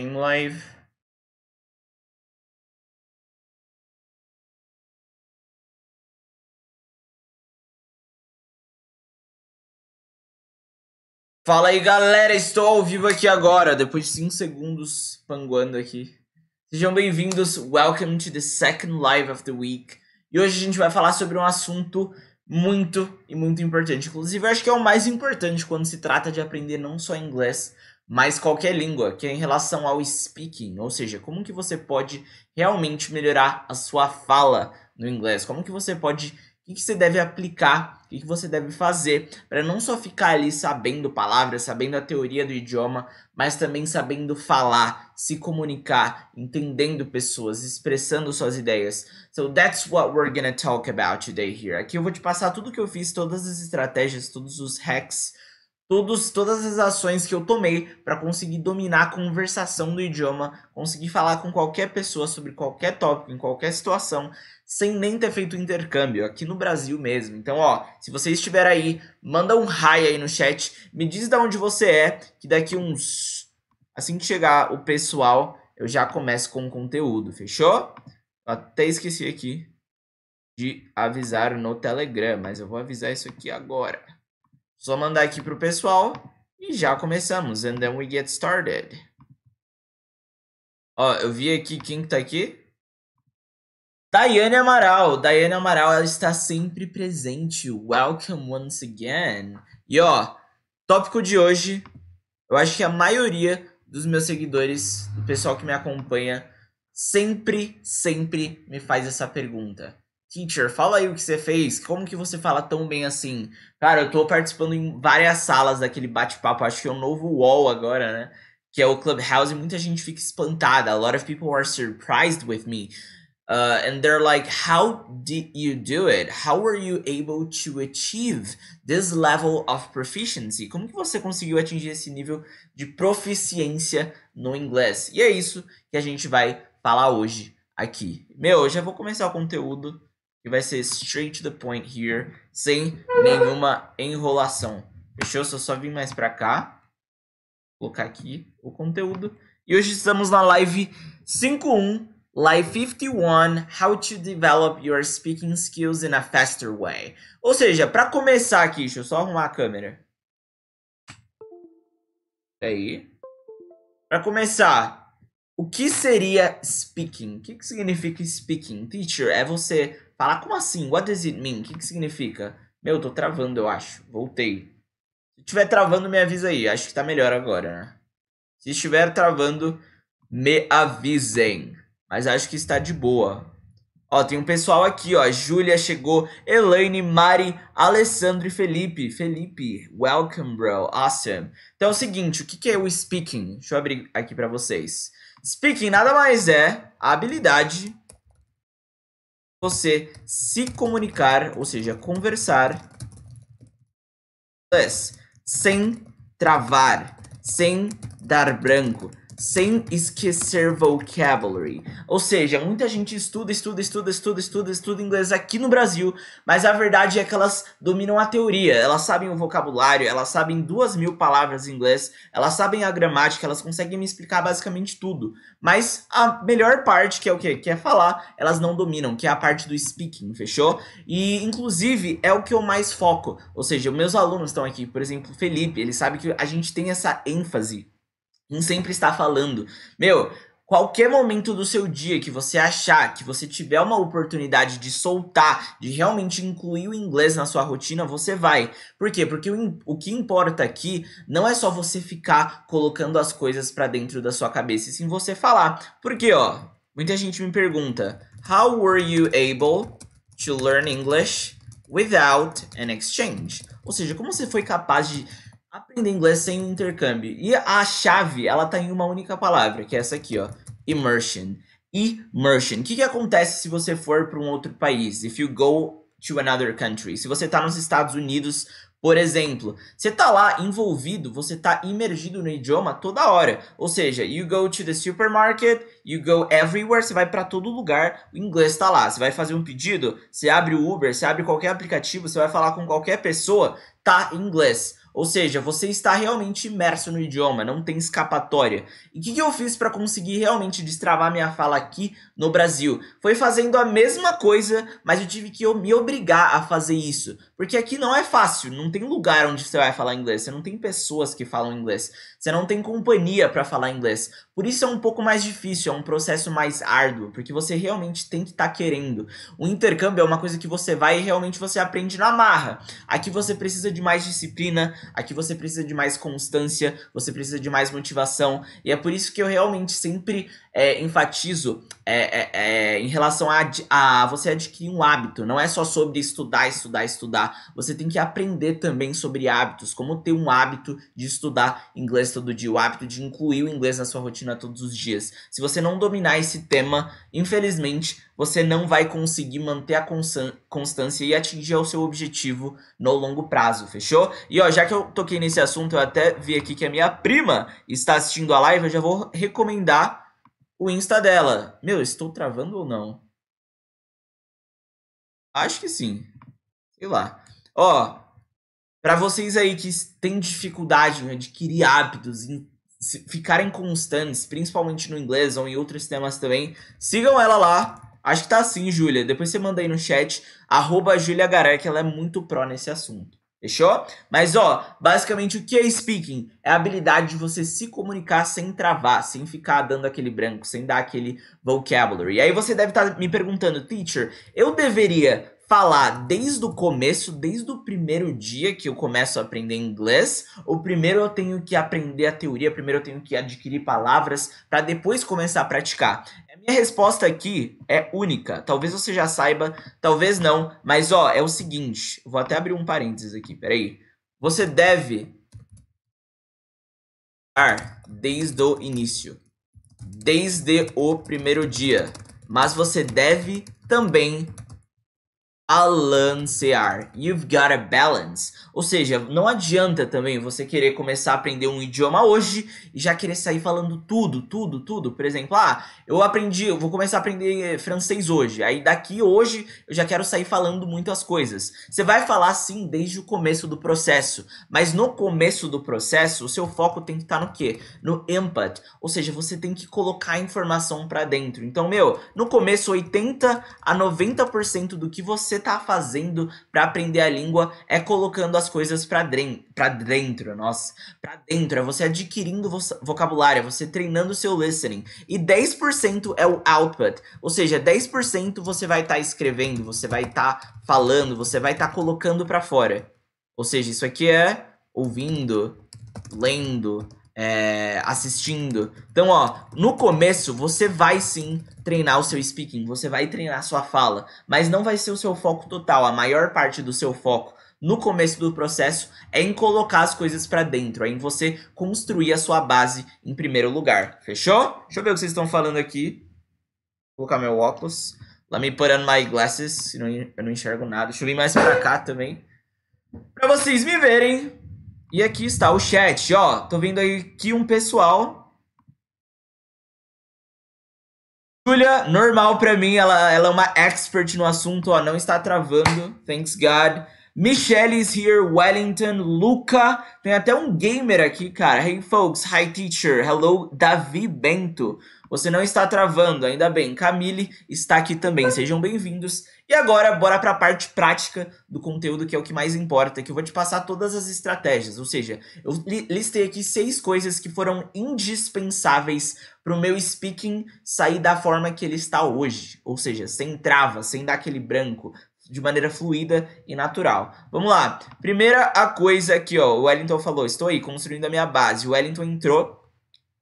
live. Fala aí, galera! Estou ao vivo aqui agora, depois de 5 segundos panguando aqui. Sejam bem-vindos, welcome to the second live of the week. E hoje a gente vai falar sobre um assunto muito e muito importante. Inclusive, eu acho que é o mais importante quando se trata de aprender não só inglês, mas qualquer língua, que é em relação ao speaking, ou seja, como que você pode realmente melhorar a sua fala no inglês, como que você pode, o que, que você deve aplicar, o que, que você deve fazer para não só ficar ali sabendo palavras, sabendo a teoria do idioma, mas também sabendo falar, se comunicar, entendendo pessoas, expressando suas ideias. So that's what we're gonna talk about today here. Aqui eu vou te passar tudo que eu fiz, todas as estratégias, todos os hacks todos, todas as ações que eu tomei para conseguir dominar a conversação do idioma, conseguir falar com qualquer pessoa sobre qualquer tópico, em qualquer situação, sem nem ter feito intercâmbio, aqui no Brasil mesmo. Então, ó, se você estiver aí, manda um hi aí no chat, me diz de onde você é, que daqui uns. Assim que chegar o pessoal, eu já começo com o conteúdo, fechou? Eu até esqueci aqui de avisar no Telegram, mas eu vou avisar isso aqui agora. Só mandar aqui para o pessoal e já começamos. And then we get started. Ó, eu vi aqui quem está aqui. Daiane Amaral. Daiane Amaral, ela está sempre presente. Welcome once again. E ó, tópico de hoje. Eu acho que a maioria dos meus seguidores, do pessoal que me acompanha, sempre, sempre me faz essa pergunta. Teacher, fala aí o que você fez. Como que você fala tão bem assim? Cara, eu tô participando em várias salas daquele bate-papo. Acho que é o um novo wall agora, né? Que é o Clubhouse e muita gente fica espantada. A lot of people are surprised with me. Uh, and they're like, how did you do it? How were you able to achieve this level of proficiency? Como que você conseguiu atingir esse nível de proficiência no inglês? E é isso que a gente vai falar hoje aqui. Meu, eu já vou começar o conteúdo que vai ser straight to the point here, sem nenhuma enrolação. Fechou? Se eu só vim mais pra cá, colocar aqui o conteúdo. E hoje estamos na live 51, live 51, how to develop your speaking skills in a faster way. Ou seja, para começar aqui, deixa eu só arrumar a câmera. Aí. Para começar, o que seria speaking? O que, que significa speaking? Teacher, é você Falar como assim? What does it mean? O que, que significa? Meu, tô travando, eu acho. Voltei. Se estiver travando, me avisa aí. Acho que tá melhor agora, né? Se estiver travando, me avisem. Mas acho que está de boa. Ó, tem um pessoal aqui, ó. Júlia chegou, Elaine, Mari, Alessandro e Felipe. Felipe, welcome, bro. Awesome. Então é o seguinte, o que, que é o speaking? Deixa eu abrir aqui para vocês. Speaking nada mais é a habilidade você se comunicar, ou seja, conversar é, sem travar, sem dar branco, sem esquecer vocabulary. Ou seja, muita gente estuda, estuda, estuda, estuda, estuda, estuda inglês aqui no Brasil, mas a verdade é que elas dominam a teoria, elas sabem o vocabulário, elas sabem duas mil palavras em inglês, elas sabem a gramática, elas conseguem me explicar basicamente tudo. Mas a melhor parte, que é o quê? Que é falar, elas não dominam, que é a parte do speaking, fechou? E, inclusive, é o que eu mais foco. Ou seja, meus alunos estão aqui, por exemplo, Felipe, ele sabe que a gente tem essa ênfase gente sempre está falando. Meu, qualquer momento do seu dia que você achar que você tiver uma oportunidade de soltar, de realmente incluir o inglês na sua rotina, você vai. Por quê? Porque o, o que importa aqui não é só você ficar colocando as coisas para dentro da sua cabeça, e sim você falar. Porque, ó, muita gente me pergunta: How were you able to learn English without an exchange? Ou seja, como você foi capaz de aprender inglês sem intercâmbio. E a chave, ela tá em uma única palavra, que é essa aqui, ó, immersion. Immersion. O que, que acontece se você for para um outro país? If you go to another country. Se você tá nos Estados Unidos, por exemplo, você tá lá envolvido, você tá imergido no idioma toda hora. Ou seja, you go to the supermarket, you go everywhere, você vai para todo lugar, o inglês tá lá. Você vai fazer um pedido, você abre o Uber, você abre qualquer aplicativo, você vai falar com qualquer pessoa, tá em inglês. Ou seja, você está realmente imerso no idioma, não tem escapatória. E o que, que, eu fiz para conseguir realmente destravar minha fala aqui no Brasil? Foi fazendo a mesma coisa, mas eu tive que me obrigar a fazer isso. Porque aqui não é fácil, não tem lugar onde você vai falar inglês, você não tem pessoas que falam inglês, você não tem companhia para falar inglês. Por isso é um pouco mais difícil, é um processo mais árduo, porque você realmente tem que estar tá querendo. O intercâmbio é uma coisa que você vai e realmente você aprende na marra. Aqui você precisa de mais disciplina Aqui você precisa de mais constância, você precisa de mais motivação. E é por isso que eu realmente sempre é, enfatizo é, é, é, em relação a, a você adquirir um hábito. Não é só sobre estudar, estudar, estudar. Você tem que aprender também sobre hábitos, como ter um hábito de estudar inglês todo dia, o hábito de incluir o inglês na sua rotina todos os dias. Se você não dominar esse tema, infelizmente, você não vai conseguir manter a constância e atingir o seu objetivo no longo prazo, fechou? E ó, já que eu toquei nesse assunto, eu até vi aqui que a minha prima está assistindo a live, eu já vou recomendar o Insta dela. Meu, estou travando ou não? Acho que sim. Sei lá. Ó, para vocês aí que têm dificuldade né, em adquirir hábitos, em ficarem constantes, principalmente no inglês ou em outros temas também, sigam ela lá. Acho que tá assim, Júlia. Depois você manda aí no chat, arroba Júlia Garek, ela é muito pró nesse assunto. Fechou? Mas ó, basicamente o que é speaking? É a habilidade de você se comunicar sem travar, sem ficar dando aquele branco, sem dar aquele vocabulary. E aí você deve estar tá me perguntando, teacher, eu deveria falar desde o começo, desde o primeiro dia que eu começo a aprender inglês, ou primeiro eu tenho que aprender a teoria, primeiro eu tenho que adquirir palavras para depois começar a praticar? Minha resposta aqui é única. Talvez você já saiba, talvez não. Mas, ó, é o seguinte. Vou até abrir um parênteses aqui, peraí. Você deve desde o início. Desde o primeiro dia. Mas você deve também balancear. You've got a balance. Ou seja, não adianta também você querer começar a aprender um idioma hoje e já querer sair falando tudo, tudo, tudo. Por exemplo, ah, eu aprendi, eu vou começar a aprender eh, francês hoje. Aí daqui hoje eu já quero sair falando muitas coisas. Você vai falar sim desde o começo do processo, mas no começo do processo o seu foco tem que estar tá no quê? No input. Ou seja, você tem que colocar a informação para dentro. Então, meu, no começo 80 a 90% do que você tá fazendo para aprender a língua é colocando as coisas para dentro, nossa, para dentro, é você adquirindo vocabulário, é você treinando o seu listening. E 10% é o output, ou seja, 10% você vai estar tá escrevendo, você vai estar tá falando, você vai estar tá colocando para fora. Ou seja, isso aqui é ouvindo, lendo, é, assistindo. Então, ó, no começo você vai sim treinar o seu speaking, você vai treinar a sua fala, mas não vai ser o seu foco total. A maior parte do seu foco no começo do processo é em colocar as coisas para dentro, é em você construir a sua base em primeiro lugar. Fechou? Deixa eu ver o que vocês estão falando aqui. Vou colocar meu óculos. Let me put on my glasses, eu não enxergo nada. Deixa eu vir mais pra cá também. Pra vocês me verem, e aqui está o chat, ó. Tô vendo aí que um pessoal. Julia, normal pra mim, ela, ela é uma expert no assunto, ó. Não está travando, thanks God. Michelle is here, Wellington, Luca. Tem até um gamer aqui, cara. Hey folks, hi teacher. Hello, Davi Bento. Você não está travando, ainda bem. Camille está aqui também. Sejam bem-vindos. E agora, bora para a parte prática do conteúdo, que é o que mais importa, que eu vou te passar todas as estratégias. Ou seja, eu listei aqui seis coisas que foram indispensáveis para o meu speaking sair da forma que ele está hoje. Ou seja, sem trava, sem dar aquele branco, de maneira fluida e natural. Vamos lá. Primeira a coisa aqui, ó, o Wellington falou: "Estou aí construindo a minha base". O Wellington entrou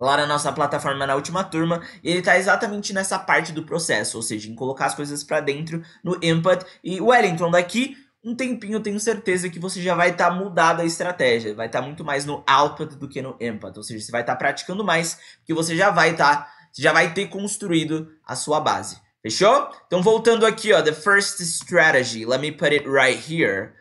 lá na nossa plataforma na última turma, e ele está exatamente nessa parte do processo, ou seja, em colocar as coisas para dentro no input. E Wellington, daqui um tempinho eu tenho certeza que você já vai estar tá mudado a estratégia, vai estar tá muito mais no output do que no input, ou seja, você vai estar tá praticando mais, porque você já vai estar, tá, já vai ter construído a sua base. Fechou? Então voltando aqui, ó, the first strategy, let me put it right here.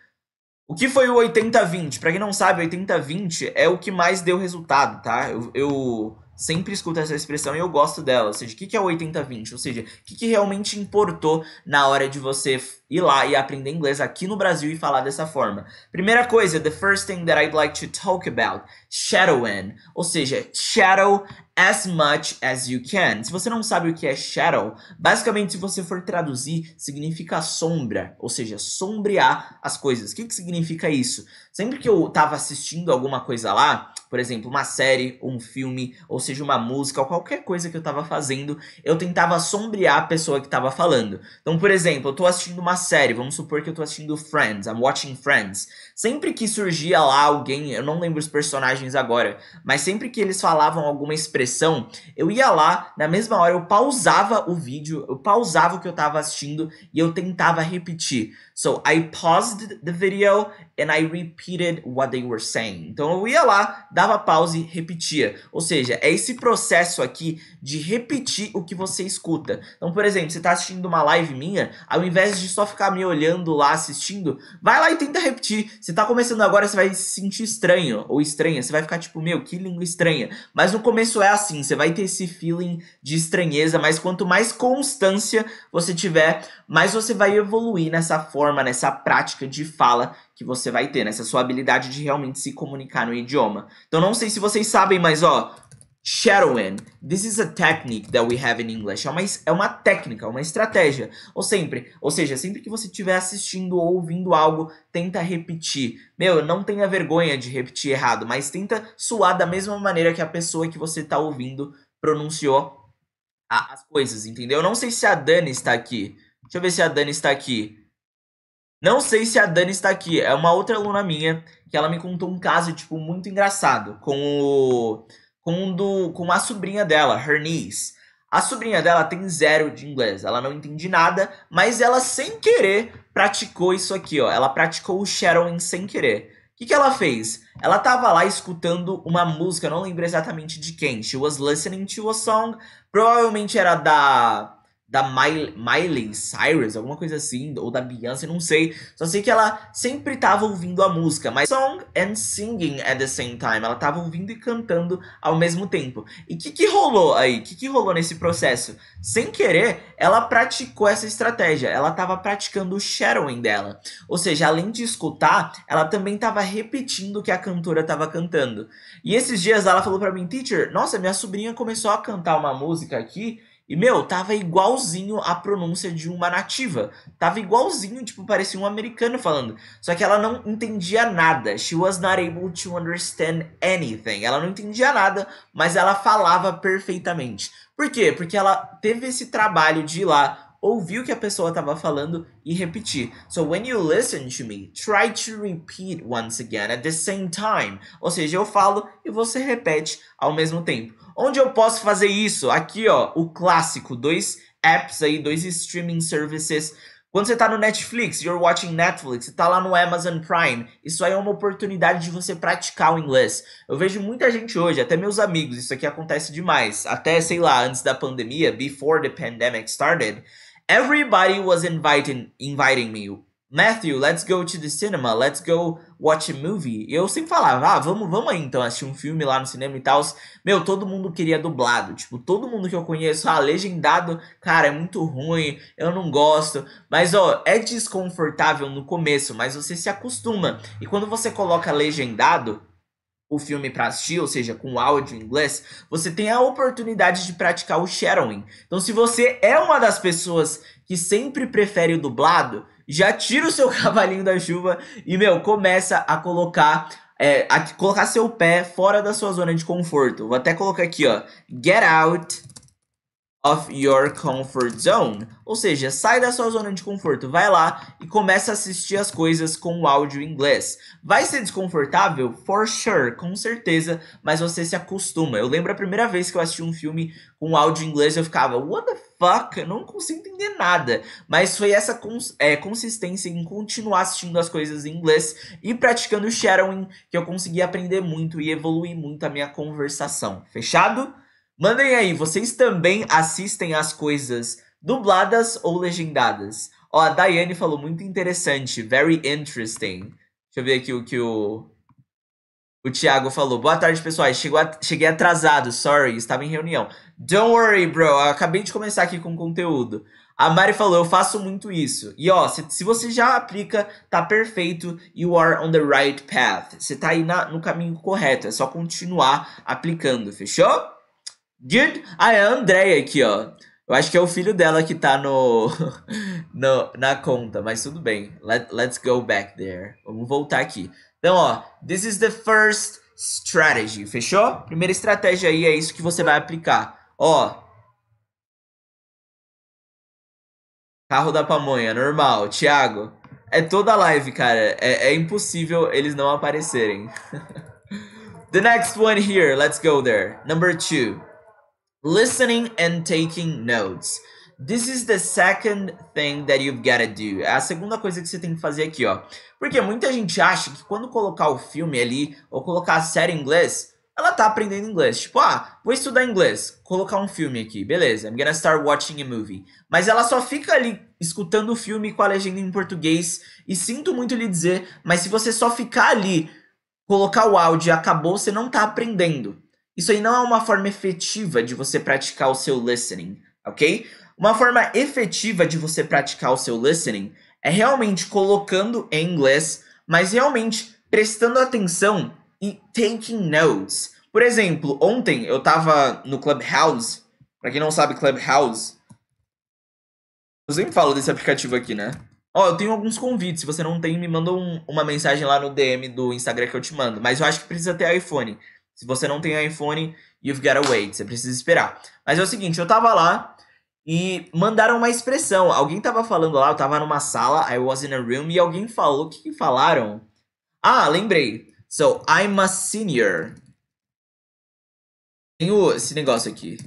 O que foi o 80-20? Pra quem não sabe, 80-20 é o que mais deu resultado, tá? Eu, eu, sempre escuto essa expressão e eu gosto dela. Ou seja, o que, é o 80-20? Ou seja, o que realmente importou na hora de você ir lá e aprender inglês aqui no Brasil e falar dessa forma. Primeira coisa, the first thing that I'd like to talk about, shadowing, ou seja, shadow as much as you can. Se você não sabe o que é shadow, basicamente se você for traduzir, significa sombra, ou seja, sombrear as coisas. O que, que significa isso? Sempre que eu estava assistindo alguma coisa lá, por exemplo, uma série, um filme, ou seja, uma música, ou qualquer coisa que eu estava fazendo, eu tentava sombrear a pessoa que estava falando. Então, por exemplo, eu estou assistindo uma série, vamos supor que eu tô assistindo Friends, I'm watching Friends. Sempre que surgia lá alguém, eu não lembro os personagens agora, mas sempre que eles falavam alguma expressão, eu ia lá, na mesma hora eu pausava o vídeo, eu pausava o que eu tava assistindo e eu tentava repetir. So I paused the video and I repeated what they were saying. Então eu ia lá, dava pausa e repetia. Ou seja, é esse processo aqui de repetir o que você escuta. Então, por exemplo, você está assistindo uma live minha, ao invés de só ficar me olhando lá assistindo, vai lá e tenta repetir. Você está começando agora, você vai se sentir estranho ou estranha. Você vai ficar tipo, meu, que língua estranha. Mas no começo é assim, você vai ter esse feeling de estranheza, mas quanto mais constância você tiver, mais você vai evoluir nessa forma forma, nessa prática de fala que você vai ter, nessa sua habilidade de realmente se comunicar no idioma. Então não sei se vocês sabem, mas ó, shadowing, this is a technique that we have in English. É uma, é uma técnica, uma estratégia. Ou sempre, ou seja, sempre que você estiver assistindo ou ouvindo algo, tenta repetir. Meu, não tenha vergonha de repetir errado, mas tenta suar da mesma maneira que a pessoa que você está ouvindo pronunciou as coisas, entendeu? Não sei se a Dani está aqui. Deixa eu ver se a Dani está aqui. Não sei se a Dani está aqui, é uma outra aluna minha, que ela me contou um caso, tipo, muito engraçado, com o... com, um do, com a sobrinha dela, her niece. A sobrinha dela tem zero de inglês, ela não entende nada, mas ela sem querer praticou isso aqui, ó. Ela praticou o shadowing sem querer. O que, que ela fez? Ela tava lá escutando uma música, não lembro exatamente de quem. She was listening to a song, provavelmente era da da Miley, Cyrus, alguma coisa assim, ou da Beyoncé, não sei. Só sei que ela sempre estava ouvindo a música, mas song and singing at the same time. Ela estava ouvindo e cantando ao mesmo tempo. E o que, que rolou aí? O que, que rolou nesse processo? Sem querer, ela praticou essa estratégia. Ela estava praticando o shadowing dela. Ou seja, além de escutar, ela também estava repetindo o que a cantora estava cantando. E esses dias ela falou para mim, teacher, nossa, minha sobrinha começou a cantar uma música aqui e, meu, tava igualzinho a pronúncia de uma nativa. Tava igualzinho, tipo, parecia um americano falando. Só que ela não entendia nada. She was not able to understand anything. Ela não entendia nada, mas ela falava perfeitamente. Por quê? Porque ela teve esse trabalho de ir lá, ouvir o que a pessoa tava falando e repetir. So when you listen to me, try to repeat once again at the same time. Ou seja, eu falo e você repete ao mesmo tempo. Onde eu posso fazer isso? Aqui, ó, o clássico, dois apps aí, dois streaming services. Quando você está no Netflix, you're watching Netflix, você tá lá no Amazon Prime, isso aí é uma oportunidade de você praticar o inglês. Eu vejo muita gente hoje, até meus amigos, isso aqui acontece demais. Até, sei lá, antes da pandemia, before the pandemic started, everybody was inviting, inviting me Matthew, let's go to the cinema, let's go watch a movie. Eu sempre falava, ah, vamos, vamos aí então assistir um filme lá no cinema e tal. Meu, todo mundo queria dublado, tipo, todo mundo que eu conheço, ah, legendado, cara, é muito ruim, eu não gosto. Mas ó, é desconfortável no começo, mas você se acostuma. E quando você coloca legendado, o filme para assistir, ou seja, com áudio em inglês, você tem a oportunidade de praticar o shadowing. Então, se você é uma das pessoas que sempre prefere o dublado, já tira o seu cavalinho da chuva e, meu, começa a colocar é, a colocar seu pé fora da sua zona de conforto. Vou até colocar aqui, ó. Get out of your comfort zone. Ou seja, sai da sua zona de conforto, vai lá e começa a assistir as coisas com o áudio em inglês. Vai ser desconfortável? For sure, com certeza, mas você se acostuma. Eu lembro a primeira vez que eu assisti um filme com áudio em inglês, eu ficava, what the fuck? Eu não consigo entender nada. Mas foi essa cons é, consistência em continuar assistindo as coisas em inglês e praticando shadowing que eu consegui aprender muito e evoluir muito a minha conversação. Fechado? Mandem aí, vocês também assistem as coisas dubladas ou legendadas? Ó, a Daiane falou muito interessante, very interesting. Deixa eu ver aqui o que o o Thiago falou: Boa tarde, pessoal. Cheguei atrasado, sorry, estava em reunião. Don't worry, bro. Eu acabei de começar aqui com conteúdo. A Mari falou: Eu faço muito isso. E ó, se, se você já aplica, tá perfeito. You are on the right path. Você tá aí na, no caminho correto. É só continuar aplicando, fechou? Dude? Ah, é a Andrea aqui, ó. Eu acho que é o filho dela que tá no, no na conta, mas tudo bem. Let, let's go back there. Vamos voltar aqui. Então, ó, this is the first strategy, fechou? Primeira estratégia aí é isso que você vai aplicar. Ó, carro da pamonha, normal, Thiago. É toda live, cara. É, é impossível eles não aparecerem. the next one here, let's go there. Number two, listening and taking notes. This is the second thing that you've gotta do. É a segunda coisa que você tem que fazer aqui, ó. Porque muita gente acha que quando colocar o filme ali, ou colocar a série em inglês, ela tá aprendendo inglês. Tipo, ah, vou estudar inglês, colocar um filme aqui, beleza. I'm gonna start watching a movie. Mas ela só fica ali escutando o filme com a legenda em português. E sinto muito lhe dizer, mas se você só ficar ali, colocar o áudio e acabou, você não tá aprendendo. Isso aí não é uma forma efetiva de você praticar o seu listening, ok? Uma forma efetiva de você praticar o seu listening é realmente colocando em inglês, mas realmente prestando atenção e taking notes. Por exemplo, ontem eu tava no Clubhouse. Pra quem não sabe, Clubhouse. Eu sempre falo desse aplicativo aqui, né? Ó, oh, eu tenho alguns convites. Se você não tem, me manda um, uma mensagem lá no DM do Instagram que eu te mando. Mas eu acho que precisa ter iPhone. Se você não tem iPhone, you've gotta wait. Você precisa esperar. Mas é o seguinte, eu tava lá e mandaram uma expressão. Alguém tava falando lá, eu tava numa sala, I was in a room, e alguém falou. O que, que falaram? Ah, lembrei. So, I'm a senior. Tem esse negócio aqui.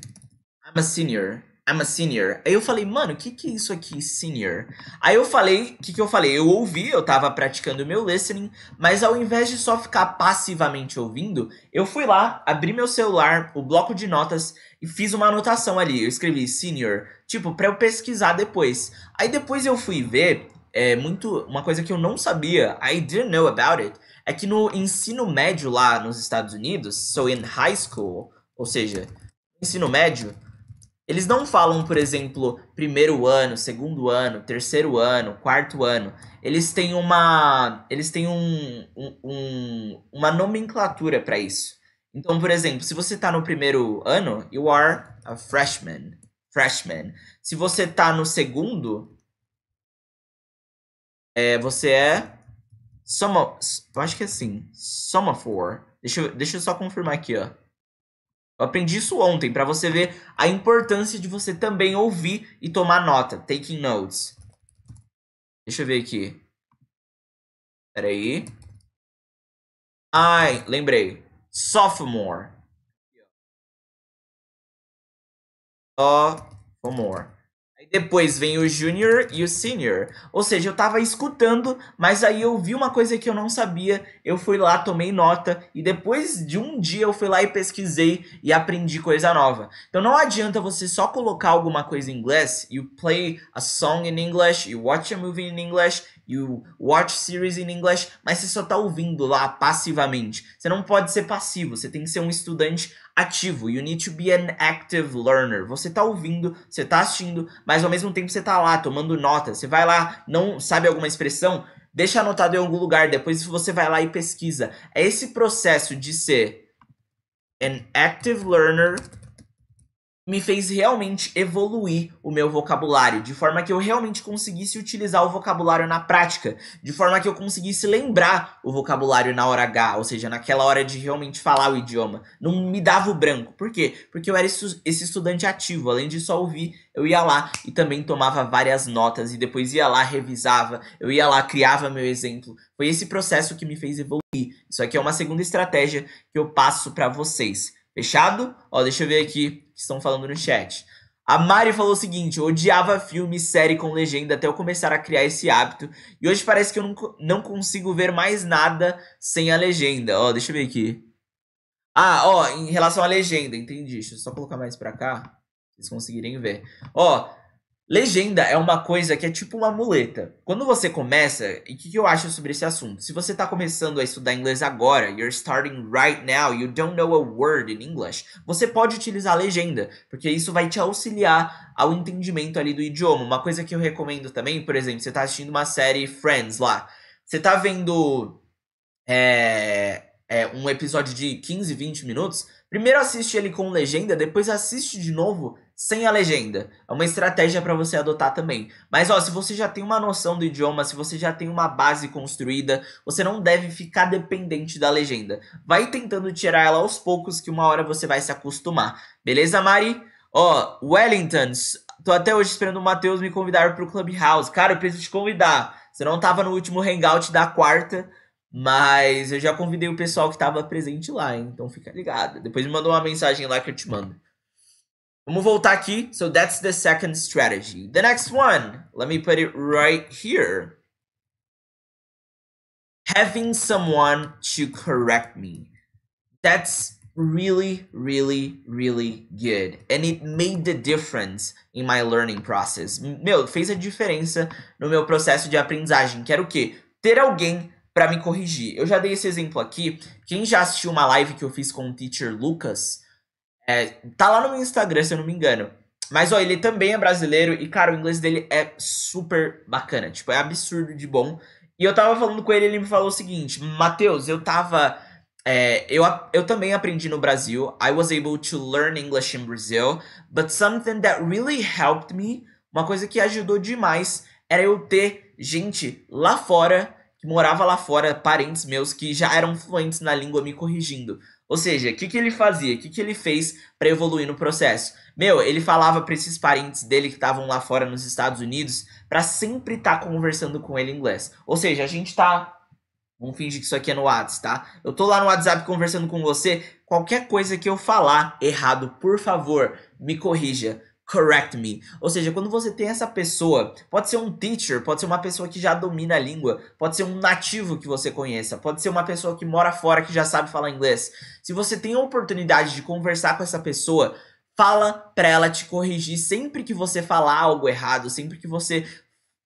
I'm a senior. I'm a senior. Aí eu falei, mano, o que que é isso aqui, senior? Aí eu falei, o que que eu falei? Eu ouvi, eu tava praticando meu listening, mas ao invés de só ficar passivamente ouvindo, eu fui lá, abri meu celular, o bloco de notas e fiz uma anotação ali. Eu escrevi senior, tipo, pra eu pesquisar depois. Aí depois eu fui ver, é muito, uma coisa que eu não sabia, I didn't know about it, é que no ensino médio lá nos Estados Unidos, so in high school, ou seja, ensino médio, eles não falam, por exemplo, primeiro ano, segundo ano, terceiro ano, quarto ano. Eles têm uma, eles têm um, um, um uma nomenclatura para isso. Então, por exemplo, se você está no primeiro ano, you are a freshman. Freshman. Se você está no segundo, é, você é soma, acho que é assim, sophomore. Deixa deixa eu só confirmar aqui, ó. Eu aprendi isso ontem, para você ver a importância de você também ouvir e tomar nota. Taking notes. Deixa eu ver aqui. Peraí. Ai, lembrei. Sophomore. Sophomore. Depois vem o júnior e o senior. Ou seja, eu tava escutando, mas aí eu vi uma coisa que eu não sabia, eu fui lá, tomei nota, e depois de um dia eu fui lá e pesquisei e aprendi coisa nova. Então não adianta você só colocar alguma coisa em inglês, you play a song in English, you watch a movie in English, e o Watch Series in English, mas você só está ouvindo lá passivamente. Você não pode ser passivo, você tem que ser um estudante ativo. You need to be an active learner. Você está ouvindo, você está assistindo, mas ao mesmo tempo você está lá tomando nota. Você vai lá, não sabe alguma expressão, deixa anotado em algum lugar, depois você vai lá e pesquisa. É esse processo de ser an active learner me fez realmente evoluir o meu vocabulário, de forma que eu realmente conseguisse utilizar o vocabulário na prática, de forma que eu conseguisse lembrar o vocabulário na hora H, ou seja, naquela hora de realmente falar o idioma. Não me dava o branco. Por quê? Porque eu era esse estudante ativo, além de só ouvir, eu ia lá e também tomava várias notas e depois ia lá, revisava, eu ia lá, criava meu exemplo. Foi esse processo que me fez evoluir. Isso aqui é uma segunda estratégia que eu passo para vocês. Fechado? Ó, deixa eu ver aqui que estão falando no chat. A Mari falou o seguinte: eu odiava filme e série com legenda até eu começar a criar esse hábito. E hoje parece que eu não, não consigo ver mais nada sem a legenda. Ó, deixa eu ver aqui. Ah, ó, em relação à legenda, entendi. Deixa eu só colocar mais pra cá, pra vocês conseguirem ver. Ó, Legenda é uma coisa que é tipo uma muleta. Quando você começa, e o que, que, eu acho sobre esse assunto? Se você está começando a estudar inglês agora, you're starting right now, you don't know a word in English, você pode utilizar a legenda, porque isso vai te auxiliar ao entendimento ali do idioma. Uma coisa que eu recomendo também, por exemplo, você está assistindo uma série Friends lá, você está vendo é, é, um episódio de 15, 20 minutos, primeiro assiste ele com legenda, depois assiste de novo sem a legenda. É uma estratégia para você adotar também. Mas ó, se você já tem uma noção do idioma, se você já tem uma base construída, você não deve ficar dependente da legenda. Vai tentando tirar ela aos poucos que uma hora você vai se acostumar. Beleza, Mari? Ó, Wellingtons, tô até hoje esperando o Matheus me convidar pro Clubhouse. Cara, eu preciso te convidar. Você não tava no último hangout da quarta, mas eu já convidei o pessoal que tava presente lá, hein? então fica ligado. Depois me manda uma mensagem lá que eu te mando. Vamos voltar aqui. So that's the second strategy. The next one, let me put it right here. Having someone to correct me. That's really, really, really good. And it made the difference in my learning process. Meu, fez a diferença no meu processo de aprendizagem. Quero o quê? Ter alguém para me corrigir. Eu já dei esse exemplo aqui. Quem já assistiu uma live que eu fiz com o teacher Lucas, é, tá lá no meu Instagram, se eu não me engano. Mas, ó, ele também é brasileiro e, cara, o inglês dele é super bacana. Tipo, é absurdo de bom. E eu tava falando com ele ele me falou o seguinte: Matheus, eu tava. É, eu, eu também aprendi no Brasil. I was able to learn English in Brazil. But something that really helped me, uma coisa que ajudou demais, era eu ter gente lá fora, que morava lá fora, parentes meus, que já eram fluentes na língua me corrigindo. Ou seja, o que, que ele fazia? O que, que ele fez para evoluir no processo? Meu, ele falava para esses parentes dele que estavam lá fora nos Estados Unidos para sempre estar tá conversando com ele em inglês. Ou seja, a gente tá Vamos fingir que isso aqui é no WhatsApp, tá? Eu tô lá no WhatsApp conversando com você. Qualquer coisa que eu falar errado, por favor, me corrija correct me. Ou seja, quando você tem essa pessoa, pode ser um teacher, pode ser uma pessoa que já domina a língua, pode ser um nativo que você conheça, pode ser uma pessoa que mora fora que já sabe falar inglês. Se você tem a oportunidade de conversar com essa pessoa, fala para ela te corrigir sempre que você falar algo errado, sempre que você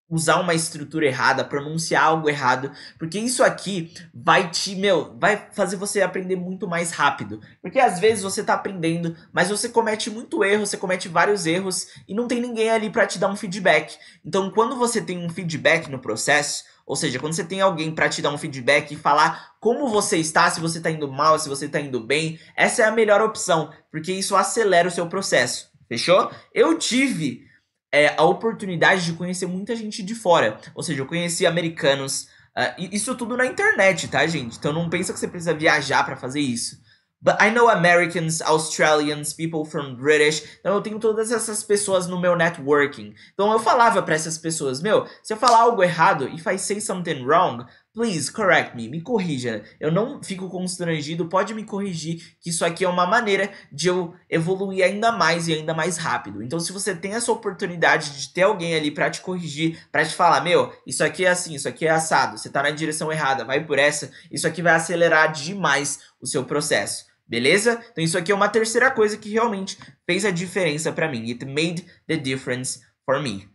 usar uma estrutura errada, pronunciar algo errado, porque isso aqui vai te, meu, vai fazer você aprender muito mais rápido. Porque às vezes você tá aprendendo, mas você comete muito erro, você comete vários erros e não tem ninguém ali para te dar um feedback. Então, quando você tem um feedback no processo, ou seja, quando você tem alguém para te dar um feedback e falar como você está, se você tá indo mal, se você tá indo bem, essa é a melhor opção, porque isso acelera o seu processo. Fechou? Eu tive é, a oportunidade de conhecer muita gente de fora. Ou seja, eu conheci americanos. Uh, isso tudo na internet, tá, gente? Então não pensa que você precisa viajar para fazer isso. But I know Americans, Australians, people from British. Então eu tenho todas essas pessoas no meu networking. Então eu falava para essas pessoas, meu, se eu falar algo errado, if I say something wrong, Please correct me, me corrija. Eu não fico constrangido, pode me corrigir, que isso aqui é uma maneira de eu evoluir ainda mais e ainda mais rápido. Então, se você tem essa oportunidade de ter alguém ali para te corrigir, para te falar, meu, isso aqui é assim, isso aqui é assado, você tá na direção errada, vai por essa, isso aqui vai acelerar demais o seu processo. Beleza? Então isso aqui é uma terceira coisa que realmente fez a diferença para mim. It made the difference for me.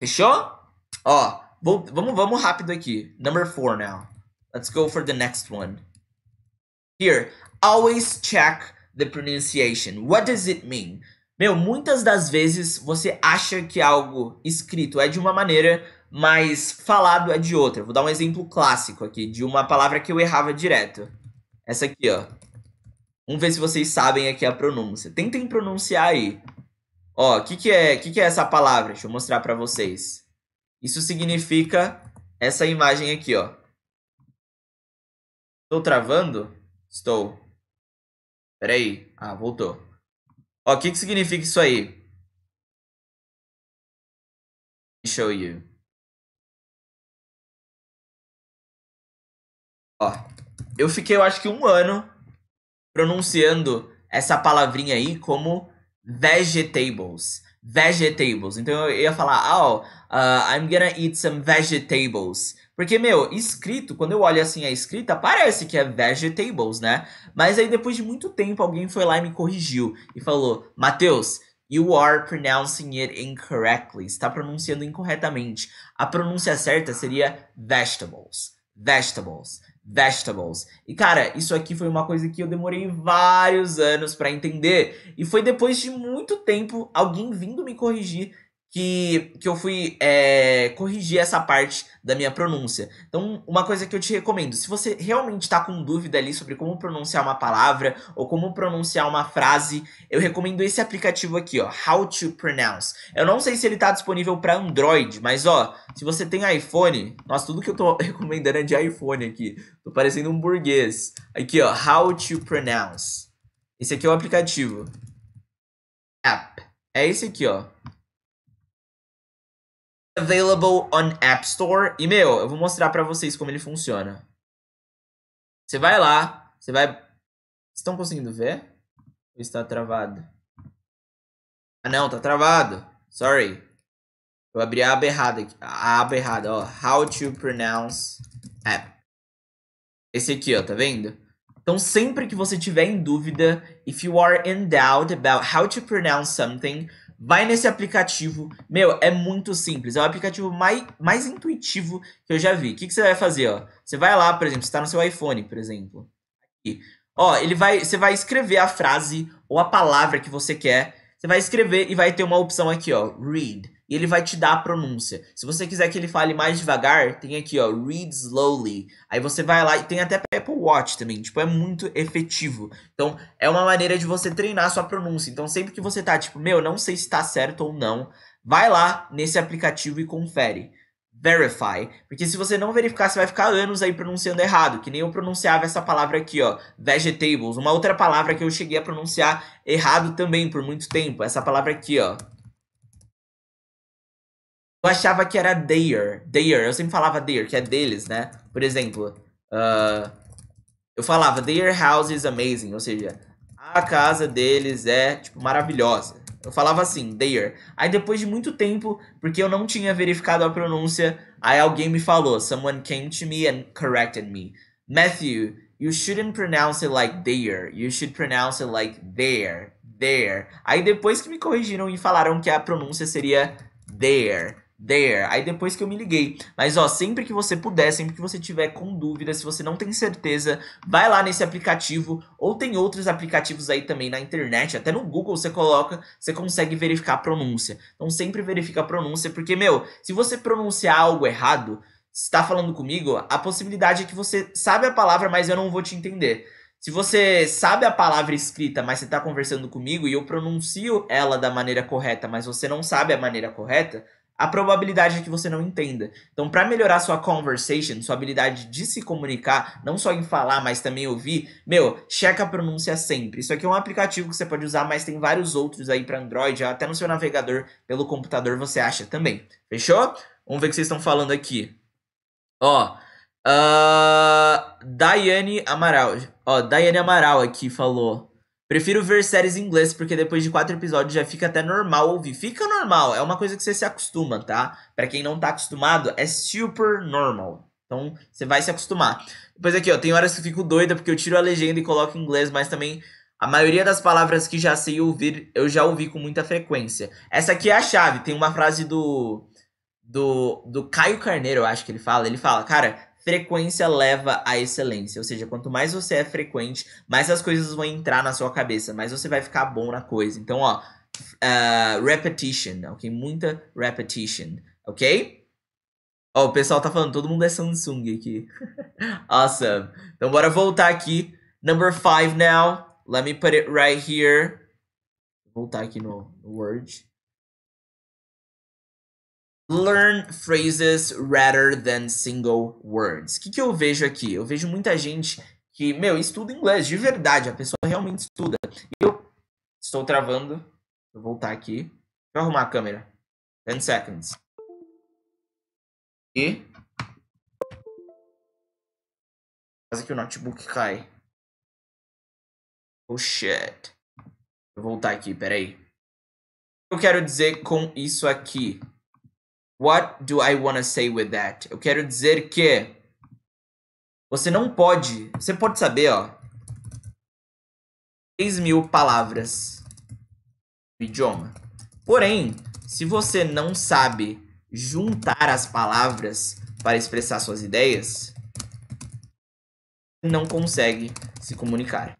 Fechou? Ó, vamos, vamos rápido aqui. Number four now. Let's go for the next one. Here, always check the pronunciation. What does it mean? Meu, muitas das vezes você acha que algo escrito é de uma maneira, mas falado é de outra. Vou dar um exemplo clássico aqui de uma palavra que eu errava direto. Essa aqui, ó. Vamos ver se vocês sabem aqui a pronúncia. Tentem pronunciar aí. Ó, o que, que, é, que, que é essa palavra? Deixa eu mostrar para vocês. Isso significa essa imagem aqui, ó. Estou travando? Estou. Peraí. Ah, voltou. o que, que significa isso aí? Show you. Ó, eu fiquei, eu acho que um ano pronunciando essa palavrinha aí como vegetables vegetables. Então eu ia falar, oh, uh, I'm gonna eat some vegetables. Porque, meu, escrito, quando eu olho assim a escrita, parece que é vegetables, né? Mas aí depois de muito tempo alguém foi lá e me corrigiu e falou: Matheus, you are pronouncing it incorrectly. Está pronunciando incorretamente. A pronúncia certa seria vegetables. Vegetables. Vegetables. E cara, isso aqui foi uma coisa que eu demorei vários anos para entender. E foi depois de muito tempo alguém vindo me corrigir que, que eu fui é, corrigir essa parte da minha pronúncia. Então, uma coisa que eu te recomendo, se você realmente está com dúvida ali sobre como pronunciar uma palavra ou como pronunciar uma frase, eu recomendo esse aplicativo aqui, ó, How to Pronounce. Eu não sei se ele está disponível para Android, mas ó, se você tem iPhone, nossa, tudo que eu tô recomendando é de iPhone aqui. Tô parecendo um burguês. Aqui, ó, How to Pronounce. Esse aqui é o aplicativo. App. É esse aqui, ó available on App Store. E, meu, eu vou mostrar para vocês como ele funciona. Você vai lá, você vai... Estão conseguindo ver? Ou está travado? Ah, não, tá travado. Sorry. Eu abri a aba errada aqui. A aba errada, ó. How to pronounce app. Esse aqui, ó, tá vendo? Então, sempre que você tiver em dúvida, if you are in doubt about how to pronounce something, Vai nesse aplicativo. Meu, é muito simples. É o aplicativo mais, mais intuitivo que eu já vi. O que, que você vai fazer? Ó? Você vai lá, por exemplo, está no seu iPhone, por exemplo. Aqui. Ó, ele vai, você vai escrever a frase ou a palavra que você quer. Você vai escrever e vai ter uma opção aqui, ó, read ele vai te dar a pronúncia. Se você quiser que ele fale mais devagar, tem aqui, ó, read slowly. Aí você vai lá e tem até para Apple Watch também, tipo, é muito efetivo. Então, é uma maneira de você treinar a sua pronúncia. Então, sempre que você tá tipo, meu, não sei se tá certo ou não, vai lá nesse aplicativo e confere. Verify, porque se você não verificar, você vai ficar anos aí pronunciando errado, que nem eu pronunciava essa palavra aqui, ó, vegetables, uma outra palavra que eu cheguei a pronunciar errado também por muito tempo, essa palavra aqui, ó, eu achava que era their. Their. Eu sempre falava their, que é deles, né? Por exemplo, uh, eu falava their house is amazing, ou seja, a casa deles é, tipo, maravilhosa. Eu falava assim, their. Aí depois de muito tempo, porque eu não tinha verificado a pronúncia, aí alguém me falou, someone came to me and corrected me. Matthew, you shouldn't pronounce it like their. you should pronounce it like there, there. Aí depois que me corrigiram e falaram que a pronúncia seria there there. Aí depois que eu me liguei. Mas ó, sempre que você puder, sempre que você tiver com dúvida, se você não tem certeza, vai lá nesse aplicativo ou tem outros aplicativos aí também na internet, até no Google você coloca, você consegue verificar a pronúncia. Então sempre verifica a pronúncia, porque meu, se você pronunciar algo errado, está falando comigo, a possibilidade é que você sabe a palavra, mas eu não vou te entender. Se você sabe a palavra escrita, mas você está conversando comigo e eu pronuncio ela da maneira correta, mas você não sabe a maneira correta, a probabilidade é que você não entenda. Então, para melhorar sua conversation, sua habilidade de se comunicar, não só em falar, mas também ouvir, meu, checa a pronúncia sempre. Isso aqui é um aplicativo que você pode usar, mas tem vários outros aí para Android, até no seu navegador, pelo computador você acha também. Fechou? Vamos ver o que vocês estão falando aqui. Ó, uh, Daiane Amaral. Ó, Daiane Amaral aqui falou. Prefiro ver séries em inglês, porque depois de quatro episódios já fica até normal ouvir. Fica normal, é uma coisa que você se acostuma, tá? Para quem não tá acostumado, é super normal. Então, você vai se acostumar. Depois aqui, ó, tem horas que eu fico doida porque eu tiro a legenda e coloco em inglês, mas também a maioria das palavras que já sei ouvir, eu já ouvi com muita frequência. Essa aqui é a chave, tem uma frase do do, do Caio Carneiro, eu acho que ele fala. Ele fala, cara, frequência leva à excelência. Ou seja, quanto mais você é frequente, mais as coisas vão entrar na sua cabeça, mais você vai ficar bom na coisa. Então, ó, uh, repetition, ok? Muita repetition, ok? Ó, o pessoal tá falando, todo mundo é Samsung aqui. awesome. Então, bora voltar aqui. Number five now. Let me put it right here. voltar aqui no Word. Learn phrases rather than single words. O que, que eu vejo aqui? Eu vejo muita gente que, meu, estuda inglês de verdade, a pessoa realmente estuda. Eu estou travando, vou voltar aqui, deixa eu arrumar a câmera. 10 seconds. E. Quase que o notebook cai. Oh shit. Vou voltar aqui, peraí. O que eu quero dizer com isso aqui? What do I wanna say with that? Eu quero dizer que você não pode, você pode saber, ó, 3 mil palavras no idioma. Porém, se você não sabe juntar as palavras para expressar suas ideias, não consegue se comunicar.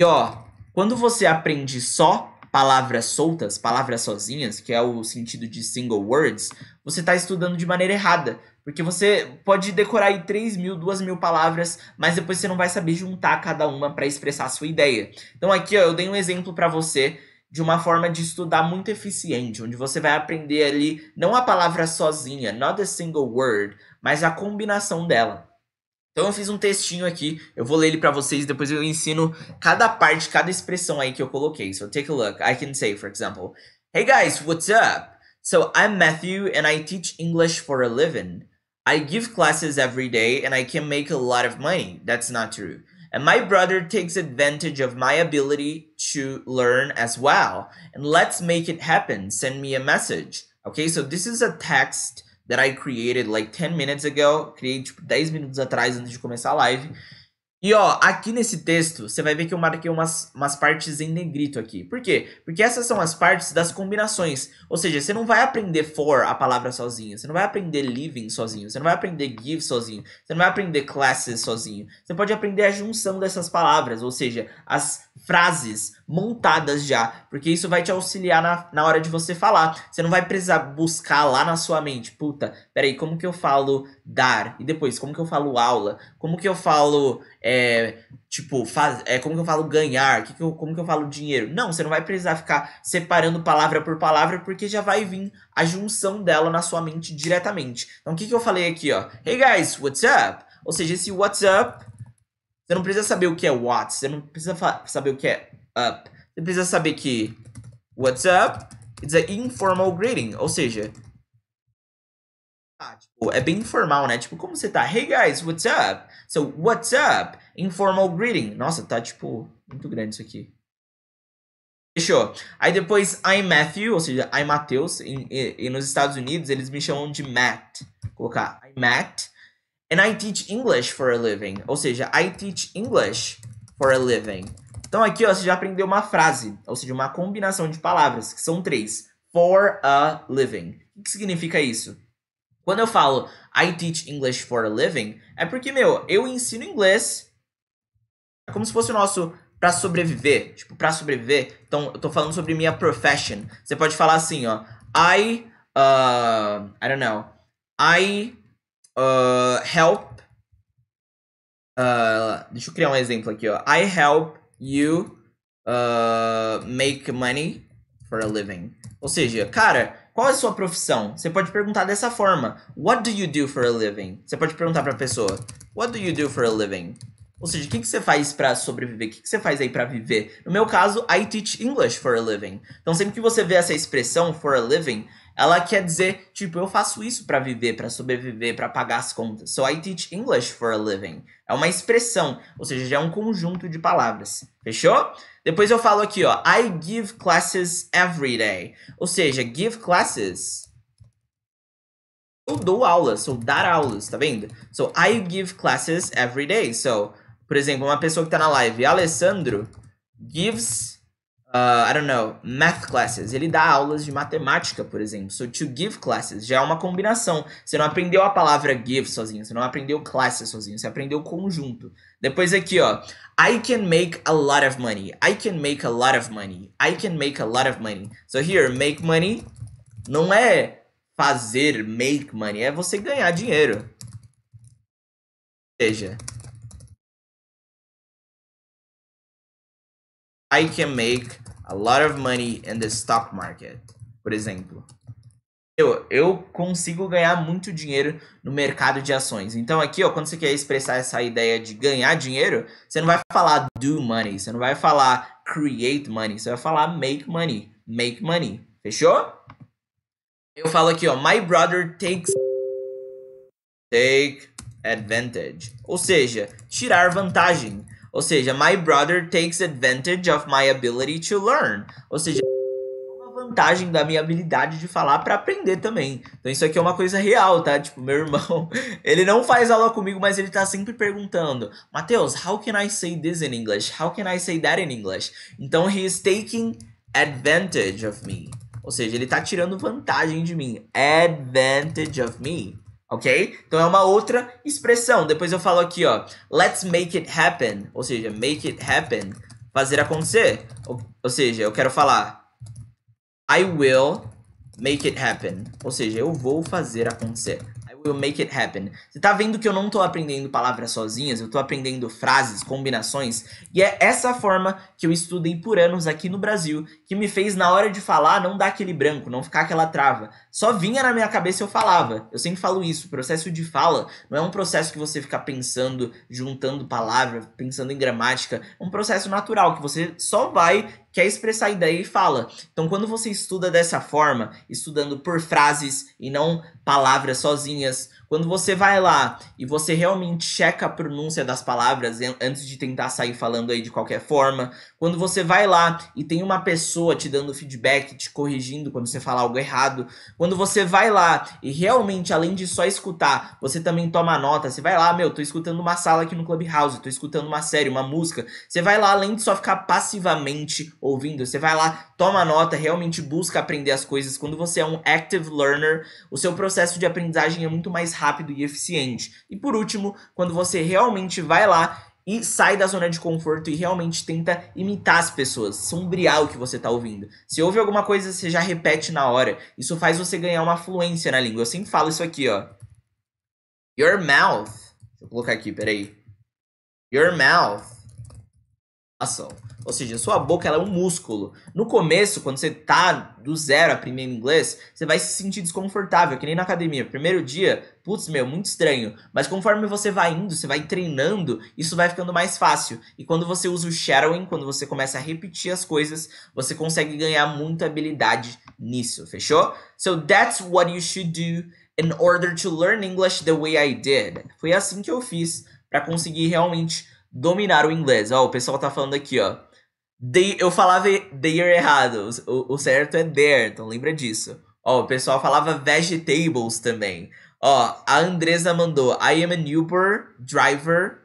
E ó, quando você aprende só, palavras soltas, palavras sozinhas, que é o sentido de single words, você está estudando de maneira errada. Porque você pode decorar aí 3 mil, 2 mil palavras, mas depois você não vai saber juntar cada uma para expressar a sua ideia. Então aqui ó, eu dei um exemplo para você de uma forma de estudar muito eficiente, onde você vai aprender ali não a palavra sozinha, not a single word, mas a combinação dela. Então eu fiz um textinho aqui, eu vou ler ele para vocês, depois eu ensino cada parte, cada expressão aí que eu coloquei. So take a look. I can say, for example, Hey guys, what's up? So I'm Matthew and I teach English for a living. I give classes every day and I can make a lot of money. That's not true. And my brother takes advantage of my ability to learn as well. And let's make it happen. Send me a message. Okay, so this is a text that I created like 10 minutes ago. Criei tipo 10 minutos atrás antes de começar a live. E ó, aqui nesse texto, você vai ver que eu marquei umas, umas partes em negrito aqui. Por quê? Porque essas são as partes das combinações. Ou seja, você não vai aprender for a palavra sozinho. Você não vai aprender living sozinho. Você não vai aprender give sozinho. Você não vai aprender classes sozinho. Você pode aprender a junção dessas palavras. Ou seja, as frases montadas já, porque isso vai te auxiliar na, na hora de você falar. Você não vai precisar buscar lá na sua mente, puta, peraí, como que eu falo dar? E depois, como que eu falo aula? Como que eu falo, é, tipo, faz, é, como que eu falo ganhar? Que que eu, como que eu falo dinheiro? Não, você não vai precisar ficar separando palavra por palavra, porque já vai vir a junção dela na sua mente diretamente. Então, o que, que eu falei aqui, ó? Hey guys, what's up? Ou seja, esse what's up você não precisa saber o que é what, você não precisa saber o que é up. Você precisa saber que what's up it's an informal greeting, ou seja, ah, tipo, é bem informal, né? Tipo, como você tá? Hey guys, what's up? So, what's up? Informal greeting. Nossa, tá tipo muito grande isso aqui. Fechou. Aí depois, I'm Matthew, ou seja, I'm Mateus. E, nos Estados Unidos, eles me chamam de Matt. Vou colocar I'm Matt. And I teach English for a living. Ou seja, I teach English for a living. Então aqui ó, você já aprendeu uma frase, ou seja, uma combinação de palavras, que são três. For a living. O que significa isso? Quando eu falo I teach English for a living, é porque, meu, eu ensino inglês é como se fosse o nosso para sobreviver, tipo, para sobreviver. Então, eu tô falando sobre minha profession. Você pode falar assim, ó, I uh, I don't know. I uh, help uh, deixa eu criar um exemplo aqui, ó. I help you uh, make money for a living? Ou seja, cara, qual é a sua profissão? Você pode perguntar dessa forma. What do you do for a living? Você pode perguntar para a pessoa. What do you do for a living? Ou seja, o que, que você faz para sobreviver? O que, que você faz aí para viver? No meu caso, I teach English for a living. Então, sempre que você vê essa expressão for a living, ela quer dizer, tipo, eu faço isso para viver, para sobreviver, para pagar as contas. So I teach English for a living. É uma expressão, ou seja, já é um conjunto de palavras. Fechou? Depois eu falo aqui, ó, I give classes every day. Ou seja, give classes eu dou aulas, sou dar aulas, tá vendo? So I give classes every day. So, por exemplo, uma pessoa que tá na live, Alessandro gives uh, I don't know, math classes. Ele dá aulas de matemática, por exemplo. So to give classes já é uma combinação. Você não aprendeu a palavra give sozinho, você não aprendeu classes sozinho, você aprendeu conjunto. Depois aqui, ó, I can make a lot of money. I can make a lot of money. I can make a lot of money. So here, make money não é fazer make money, é você ganhar dinheiro. Ou seja, I can make a lot of money in the stock market. Por exemplo. Eu, eu consigo ganhar muito dinheiro no mercado de ações. Então aqui, ó, quando você quer expressar essa ideia de ganhar dinheiro, você não vai falar do money, você não vai falar create money, você vai falar make money, make money. Fechou? Eu falo aqui, ó, my brother takes take advantage, ou seja, tirar vantagem. Ou seja, my brother takes advantage of my ability to learn. Ou seja, uma vantagem da minha habilidade de falar para aprender também. Então isso aqui é uma coisa real, tá? Tipo, meu irmão, ele não faz aula comigo, mas ele tá sempre perguntando: "Mateus, how can I say this in English? How can I say that in English?" Então he is taking advantage of me. Ou seja, ele tá tirando vantagem de mim. Advantage of me ok? Então é uma outra expressão. Depois eu falo aqui, ó, let's make it happen, ou seja, make it happen, fazer acontecer. Ou, ou, seja, eu quero falar I will make it happen, ou seja, eu vou fazer acontecer will make it happen. Você tá vendo que eu não tô aprendendo palavras sozinhas, eu tô aprendendo frases, combinações, e é essa forma que eu estudei por anos aqui no Brasil, que me fez na hora de falar não dar aquele branco, não ficar aquela trava. Só vinha na minha cabeça eu falava. Eu sempre falo isso, o processo de fala não é um processo que você fica pensando, juntando palavras, pensando em gramática, é um processo natural que você só vai quer expressar ideia e fala. Então, quando você estuda dessa forma, estudando por frases e não palavras sozinhas, quando você vai lá e você realmente checa a pronúncia das palavras antes de tentar sair falando aí de qualquer forma, quando você vai lá e tem uma pessoa te dando feedback, te corrigindo quando você fala algo errado, quando você vai lá e realmente, além de só escutar, você também toma nota, você vai lá, meu, tô escutando uma sala aqui no Clubhouse, tô escutando uma série, uma música, você vai lá, além de só ficar passivamente ouvindo, você vai lá, toma nota, realmente busca aprender as coisas. Quando você é um active learner, o seu processo de aprendizagem é muito mais rápido e eficiente. E por último, quando você realmente vai lá e sai da zona de conforto e realmente tenta imitar as pessoas, sombrear o que você está ouvindo. Se ouve alguma coisa, você já repete na hora. Isso faz você ganhar uma fluência na língua. Eu sempre falo isso aqui, ó. Your mouth. Deixa eu colocar aqui, peraí. Your mouth. Nossa, ou seja, sua boca é um músculo. No começo, quando você tá do zero aprendendo inglês, você vai se sentir desconfortável, que nem na academia. Primeiro dia, putz, meu, muito estranho. Mas conforme você vai indo, você vai treinando, isso vai ficando mais fácil. E quando você usa o shadowing, quando você começa a repetir as coisas, você consegue ganhar muita habilidade nisso, fechou? So that's what you should do in order to learn English the way I did. Foi assim que eu fiz para conseguir realmente dominar o inglês. Ó, o pessoal tá falando aqui, ó. They, eu falava their errado. O, o, certo é there, então lembra disso. Ó, o pessoal falava vegetables também. Ó, a Andresa mandou I am an Uber driver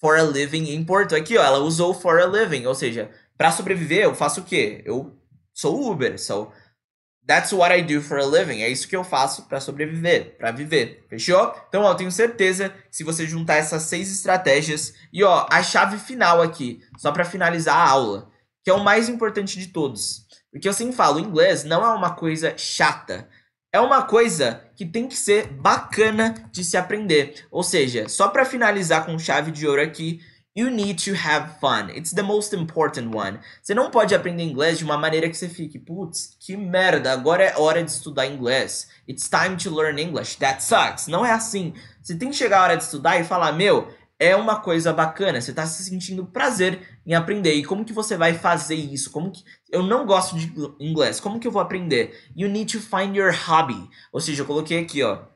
for a living em Porto. Aqui, ó, ela usou for a living, ou seja, para sobreviver eu faço o quê? Eu sou Uber, so That's what I do for a living. É isso que eu faço para sobreviver, para viver. Fechou? Então, ó, eu tenho certeza que se você juntar essas seis estratégias e ó, a chave final aqui, só para finalizar a aula, que é o mais importante de todos. Porque eu sempre falo, inglês não é uma coisa chata. É uma coisa que tem que ser bacana de se aprender. Ou seja, só para finalizar com chave de ouro aqui, You need to have fun. It's the most important one. Você não pode aprender inglês de uma maneira que você fique, putz, que merda, agora é hora de estudar inglês. It's time to learn English. That sucks. Não é assim. Você tem que chegar a hora de estudar e falar, meu, é uma coisa bacana. Você está se sentindo prazer em aprender. E como que você vai fazer isso? Como que eu não gosto de inglês? Como que eu vou aprender? You need to find your hobby. Ou seja, eu coloquei aqui, ó.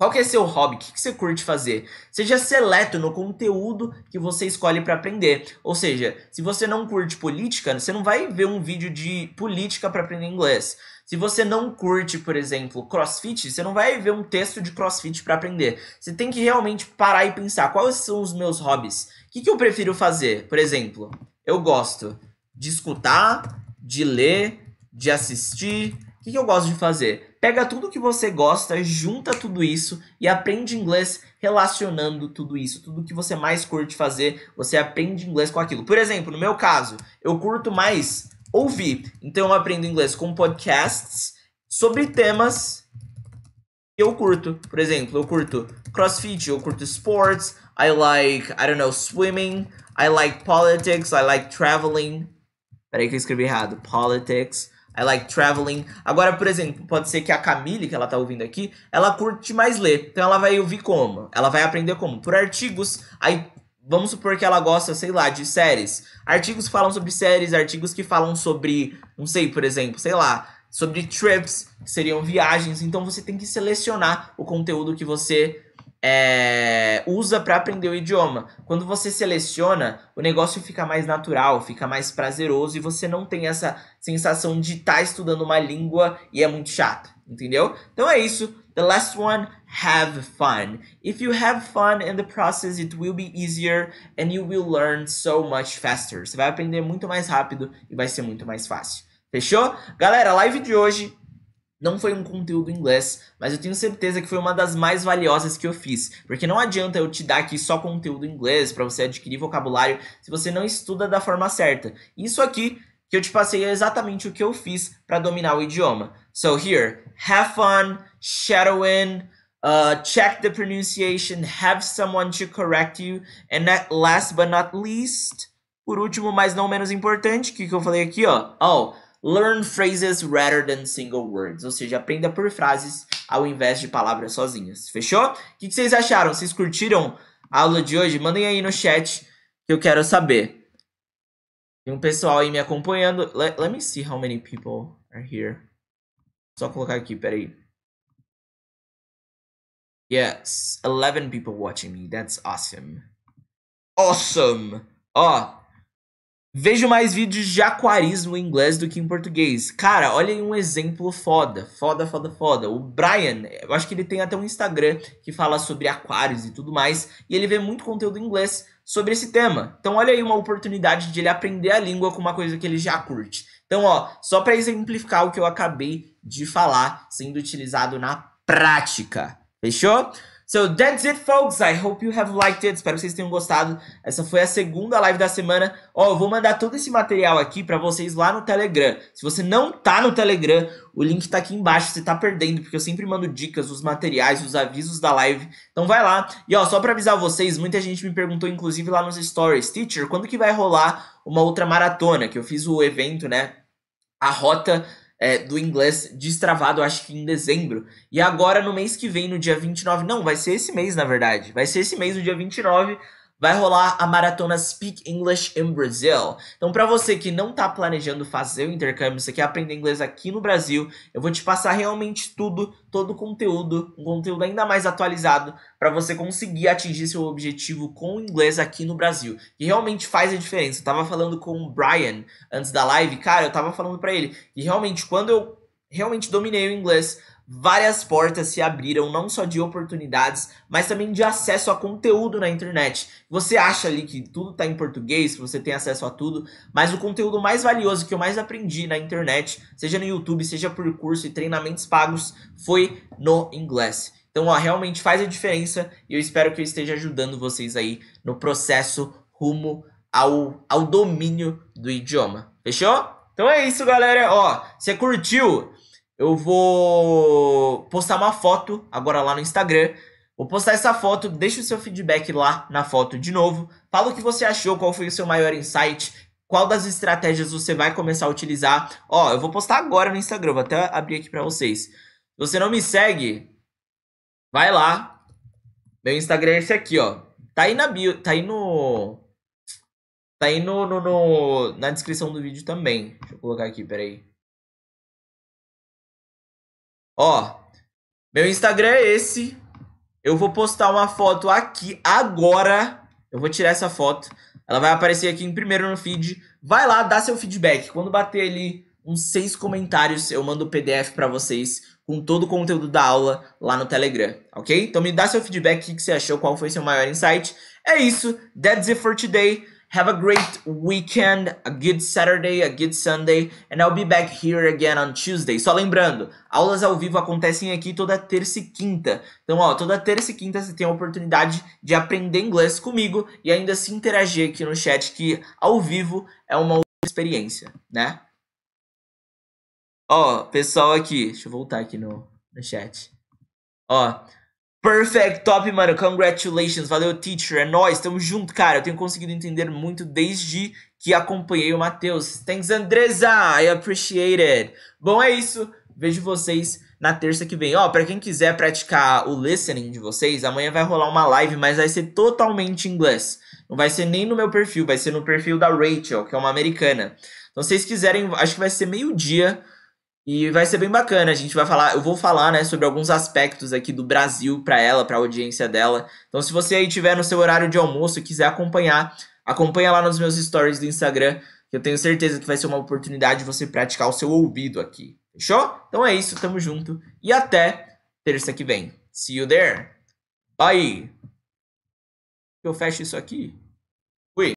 Qual que é seu hobby? O que, você curte fazer? Seja seleto no conteúdo que você escolhe para aprender. Ou seja, se você não curte política, você não vai ver um vídeo de política para aprender inglês. Se você não curte, por exemplo, crossfit, você não vai ver um texto de crossfit para aprender. Você tem que realmente parar e pensar: quais são os meus hobbies? O que, eu prefiro fazer? Por exemplo, eu gosto de escutar, de ler, de assistir. O que eu gosto de fazer? pega tudo que você gosta, junta tudo isso e aprende inglês relacionando tudo isso. Tudo que você mais curte fazer, você aprende inglês com aquilo. Por exemplo, no meu caso, eu curto mais ouvir. Então eu aprendo inglês com podcasts sobre temas que eu curto. Por exemplo, eu curto CrossFit, eu curto sports, I like, I don't know, swimming, I like politics, I like traveling. Peraí que eu escrevi errado. Politics. I like traveling. Agora, por exemplo, pode ser que a Camille, que ela tá ouvindo aqui, ela curte mais ler. Então ela vai ouvir como? Ela vai aprender como? Por artigos. Aí vamos supor que ela gosta, sei lá, de séries. Artigos que falam sobre séries, artigos que falam sobre, não sei, por exemplo, sei lá, sobre trips, que seriam viagens. Então você tem que selecionar o conteúdo que você é, usa para aprender o idioma. Quando você seleciona, o negócio fica mais natural, fica mais prazeroso e você não tem essa sensação de estar tá estudando uma língua e é muito chato, entendeu? Então é isso. The last one, have fun. If you have fun in the process, it will be easier and you will learn so much faster. Você vai aprender muito mais rápido e vai ser muito mais fácil. Fechou? Galera, live de hoje não foi um conteúdo em inglês, mas eu tenho certeza que foi uma das mais valiosas que eu fiz, porque não adianta eu te dar aqui só conteúdo em inglês para você adquirir vocabulário se você não estuda da forma certa. Isso aqui que eu te passei é exatamente o que eu fiz para dominar o idioma. So here, have fun, shadow in, uh, check the pronunciation, have someone to correct you, and last but not least, por último, mas não menos importante, o que, que eu falei aqui, ó, oh, Learn phrases rather than single words. Ou seja, aprenda por frases ao invés de palavras sozinhas. Fechou? O que vocês acharam? Vocês curtiram a aula de hoje? Mandem aí no chat que eu quero saber. Tem um pessoal aí me acompanhando. Let, let me see how many people are here. Só colocar aqui, peraí. Yes, 11 people watching me. That's awesome. Awesome! Ó, oh, Vejo mais vídeos de aquarismo em inglês do que em português. Cara, olha aí um exemplo foda. Foda, foda, foda. O Brian, eu acho que ele tem até um Instagram que fala sobre aquários e tudo mais. E ele vê muito conteúdo em inglês sobre esse tema. Então, olha aí uma oportunidade de ele aprender a língua com uma coisa que ele já curte. Então, ó, só para exemplificar o que eu acabei de falar sendo utilizado na prática. Fechou? So that's it, folks. I hope you have liked it. Espero que vocês tenham gostado. Essa foi a segunda live da semana. Ó, oh, eu vou mandar todo esse material aqui para vocês lá no Telegram. Se você não tá no Telegram, o link tá aqui embaixo. Você tá perdendo, porque eu sempre mando dicas, os materiais, os avisos da live. Então vai lá. E ó, só para avisar vocês, muita gente me perguntou, inclusive lá nos stories, teacher, quando que vai rolar uma outra maratona? Que eu fiz o evento, né? a rota é, do inglês destravado, acho que em dezembro. E agora, no mês que vem, no dia 29, não, vai ser esse mês, na verdade. Vai ser esse mês, no dia 29, vai rolar a maratona Speak English in Brazil. Então, para você que não está planejando fazer o intercâmbio, você quer aprender inglês aqui no Brasil, eu vou te passar realmente tudo, todo o conteúdo, um conteúdo ainda mais atualizado para você conseguir atingir seu objetivo com o inglês aqui no Brasil. E realmente faz a diferença. Eu tava falando com o Brian antes da live, cara, eu tava falando para ele, e realmente quando eu realmente dominei o inglês várias portas se abriram, não só de oportunidades, mas também de acesso a conteúdo na internet. Você acha ali que tudo está em português, que você tem acesso a tudo, mas o conteúdo mais valioso que eu mais aprendi na internet, seja no YouTube, seja por curso e treinamentos pagos, foi no inglês. Então, ó, realmente faz a diferença e eu espero que eu esteja ajudando vocês aí no processo rumo ao, ao domínio do idioma. Fechou? Então é isso, galera. Ó, você curtiu? eu vou postar uma foto agora lá no Instagram. Vou postar essa foto, deixa o seu feedback lá na foto de novo. Fala o que você achou, qual foi o seu maior insight, qual das estratégias você vai começar a utilizar. Ó, eu vou postar agora no Instagram, vou até abrir aqui para vocês. Se você não me segue, vai lá. Meu Instagram é esse aqui, ó. Tá aí na bio, tá aí no tá aí no, no, no na descrição do vídeo também. Deixa eu colocar aqui, peraí. Ó, meu Instagram é esse. Eu vou postar uma foto aqui agora. Eu vou tirar essa foto. Ela vai aparecer aqui em primeiro no feed. Vai lá, dá seu feedback. Quando bater ali uns seis comentários, eu mando o PDF para vocês com todo o conteúdo da aula lá no Telegram, ok? Então me dá seu feedback, o que você achou, qual foi seu maior insight. É isso, that's it for today. Have a great weekend, a good Saturday, a good Sunday, and I'll be back here again on Tuesday. Só lembrando, aulas ao vivo acontecem aqui toda terça e quinta. Então, ó, toda terça e quinta você tem a oportunidade de aprender inglês comigo e ainda se interagir aqui no chat, que ao vivo é uma outra experiência, né? Ó, pessoal aqui, deixa eu voltar aqui no, no chat. Ó, Perfect, top, mano. Congratulations. Valeu, teacher. É nóis. Tamo junto, cara. Eu tenho conseguido entender muito desde que acompanhei o Matheus. Thanks, Andresa. I appreciate it. Bom, é isso. Vejo vocês na terça que vem. Ó, oh, para quem quiser praticar o listening de vocês, amanhã vai rolar uma live, mas vai ser totalmente em inglês. Não vai ser nem no meu perfil, vai ser no perfil da Rachel, que é uma americana. Então, se vocês quiserem, acho que vai ser meio-dia e vai ser bem bacana, a gente vai falar, eu vou falar, né, sobre alguns aspectos aqui do Brasil para ela, para a audiência dela. Então, se você aí tiver no seu horário de almoço e quiser acompanhar, acompanha lá nos meus stories do Instagram, que eu tenho certeza que vai ser uma oportunidade de você praticar o seu ouvido aqui. Fechou? Então é isso, tamo junto e até terça que vem. See you there. Bye. Eu fecho isso aqui.